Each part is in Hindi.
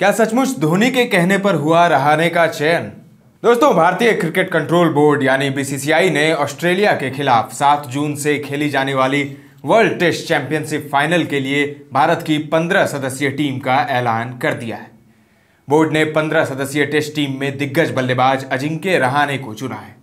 क्या सचमुच धोनी के कहने पर हुआ रहाने का चयन दोस्तों भारतीय क्रिकेट कंट्रोल बोर्ड यानी बीसीसीआई ने ऑस्ट्रेलिया के खिलाफ 7 जून से खेली जाने वाली वर्ल्ड टेस्ट चैंपियनशिप फाइनल के लिए भारत की 15 सदस्यीय टीम का ऐलान कर दिया है बोर्ड ने 15 सदस्यीय टेस्ट टीम में दिग्गज बल्लेबाज अजिंक्य रहाणे को चुना है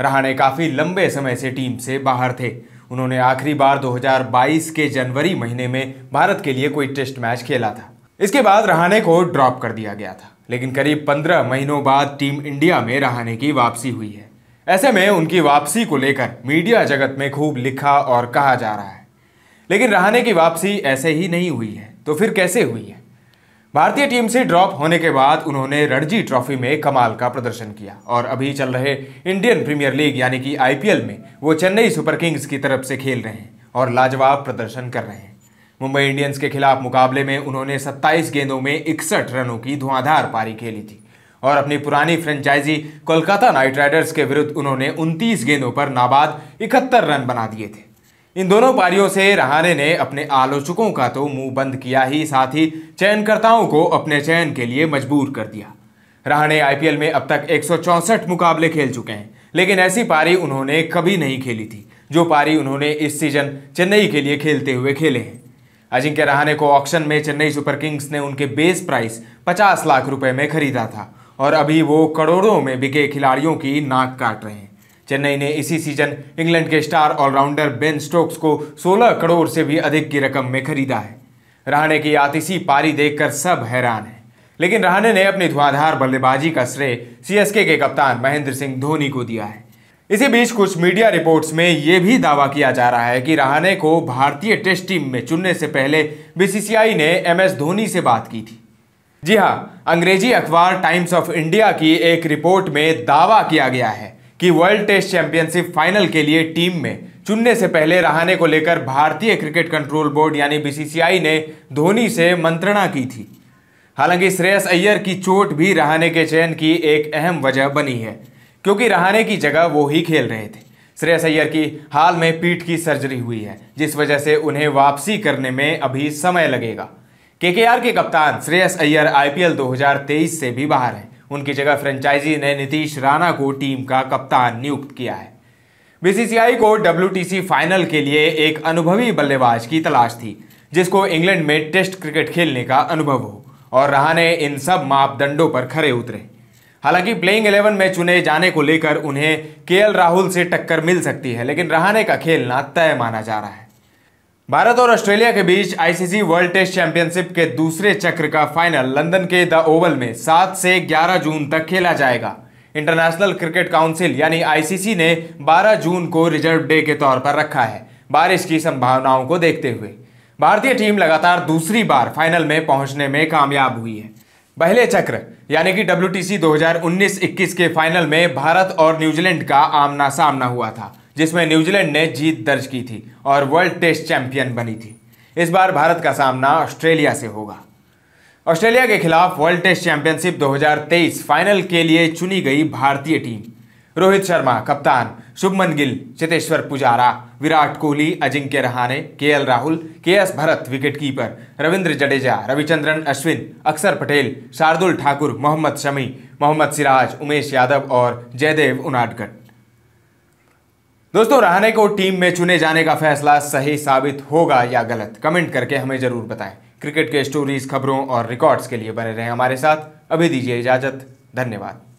रहाणे काफ़ी लंबे समय से टीम से बाहर थे उन्होंने आखिरी बार 2022 के जनवरी महीने में भारत के लिए कोई टेस्ट मैच खेला था इसके बाद रहाने को ड्रॉप कर दिया गया था लेकिन करीब पंद्रह महीनों बाद टीम इंडिया में रहाने की वापसी हुई है ऐसे में उनकी वापसी को लेकर मीडिया जगत में खूब लिखा और कहा जा रहा है लेकिन रहाने की वापसी ऐसे ही नहीं हुई है तो फिर कैसे हुई है भारतीय टीम से ड्रॉप होने के बाद उन्होंने रणजी ट्रॉफी में कमाल का प्रदर्शन किया और अभी चल रहे इंडियन प्रीमियर लीग यानी कि आईपीएल में वो चेन्नई सुपर किंग्स की तरफ से खेल रहे हैं और लाजवाब प्रदर्शन कर रहे हैं मुंबई इंडियंस के खिलाफ मुकाबले में उन्होंने 27 गेंदों में इकसठ रनों की धुआंधार पारी खेली थी और अपनी पुरानी फ्रेंचाइजी कोलकाता नाइट राइडर्स के विरुद्ध उन्होंने 29 गेंदों पर नाबाद इकहत्तर रन बना दिए थे इन दोनों पारियों से रहाने ने अपने आलोचकों का तो मुंह बंद किया ही साथ ही चयनकर्ताओं को अपने चयन के लिए मजबूर कर दिया रहाणे आईपीएल में अब तक एक मुकाबले खेल चुके हैं लेकिन ऐसी पारी उन्होंने कभी नहीं खेली थी जो पारी उन्होंने इस सीजन चेन्नई के लिए खेलते हुए खेले हैं अजिंक्य रहाने को ऑक्शन में चेन्नई सुपर किंग्स ने उनके बेस प्राइस 50 लाख रुपए में खरीदा था और अभी वो करोड़ों में बिके खिलाड़ियों की नाक काट रहे हैं चेन्नई ने इसी सीजन इंग्लैंड के स्टार ऑलराउंडर बेन स्टोक्स को 16 करोड़ से भी अधिक की रकम में खरीदा है रहाणे की आतिशी पारी देखकर सब हैरान है लेकिन रहाणे ने अपनी धुआंधार बल्लेबाजी का श्रेय सीएसके के कप्तान महेंद्र सिंह धोनी को दिया है इसी बीच कुछ मीडिया रिपोर्ट्स में ये भी दावा किया जा रहा है कि रहाणे को भारतीय टेस्ट टीम में चुनने से पहले बीसीसीआई ने एमएस धोनी से बात की थी जी हाँ अंग्रेजी अखबार टाइम्स ऑफ इंडिया की एक रिपोर्ट में दावा किया गया है कि वर्ल्ड टेस्ट चैंपियनशिप फाइनल के लिए टीम में चुनने से पहले रहाने को लेकर भारतीय क्रिकेट कंट्रोल बोर्ड यानी बीसीसीआई ने धोनी से मंत्रणा की थी हालांकि श्रेयस अय्यर की चोट भी रहाने के चयन की एक अहम वजह बनी है क्योंकि रहाने की जगह वो ही खेल रहे थे श्रेयस अय्यर की हाल में पीठ की सर्जरी हुई है जिस वजह से उन्हें वापसी करने में अभी समय लगेगा केकेआर के कप्तान श्रेयस अय्यर आईपीएल 2023 से भी बाहर हैं उनकी जगह फ्रेंचाइजी ने नीतीश राणा को टीम का कप्तान नियुक्त किया है बीसीसीआई को डब्ल्यू फाइनल के लिए एक अनुभवी बल्लेबाज की तलाश थी जिसको इंग्लैंड में टेस्ट क्रिकेट खेलने का अनुभव हो और रहाने इन सब मापदंडों पर खरे उतरे हालांकि प्लेइंग 11 में चुने जाने को लेकर उन्हें केएल राहुल से टक्कर मिल सकती है लेकिन रहाने का खेलना तय माना जा रहा है भारत और ऑस्ट्रेलिया के बीच आईसीसी वर्ल्ड टेस्ट चैंपियनशिप के दूसरे चक्र का फाइनल लंदन के द ओवल में 7 से 11 जून तक खेला जाएगा इंटरनेशनल क्रिकेट काउंसिल यानी आईसीसी ने 12 जून को रिजर्व डे के तौर पर रखा है बारिश की संभावनाओं को देखते हुए भारतीय टीम लगातार दूसरी बार फाइनल में पहुंचने में कामयाब हुई है पहले चक्र यानी कि डब्ल्यू 2019-21 के फाइनल में भारत और न्यूजीलैंड का आमना सामना हुआ था जिसमें न्यूजीलैंड ने जीत दर्ज की थी और वर्ल्ड टेस्ट चैंपियन बनी थी इस बार भारत का सामना ऑस्ट्रेलिया से होगा ऑस्ट्रेलिया के खिलाफ वर्ल्ड टेस्ट चैंपियनशिप 2023 फाइनल के लिए चुनी गई भारतीय टीम रोहित शर्मा कप्तान Shubman Gill Cheteshwar Pujara Virat Kohli Ajinkya Rahane K Rahul K S Bharat wicketkeeper Ravindra Jadeja Ravichandran Ashwin Axar Patel Shardul Thakur Mohammad Shami Mohammad Siraj Umesh Yadav और जयदेव उनाडकट दोस्तों रहाणे को टीम में चुने जाने का फैसला सही साबित होगा या गलत कमेंट करके हमें ज़रूर बताएं क्रिकेट के स्टोरीज खबरों और रिकॉर्ड्स के लिए बने रहें हमारे साथ अभी दीजिए इजाज़त धन्यवाद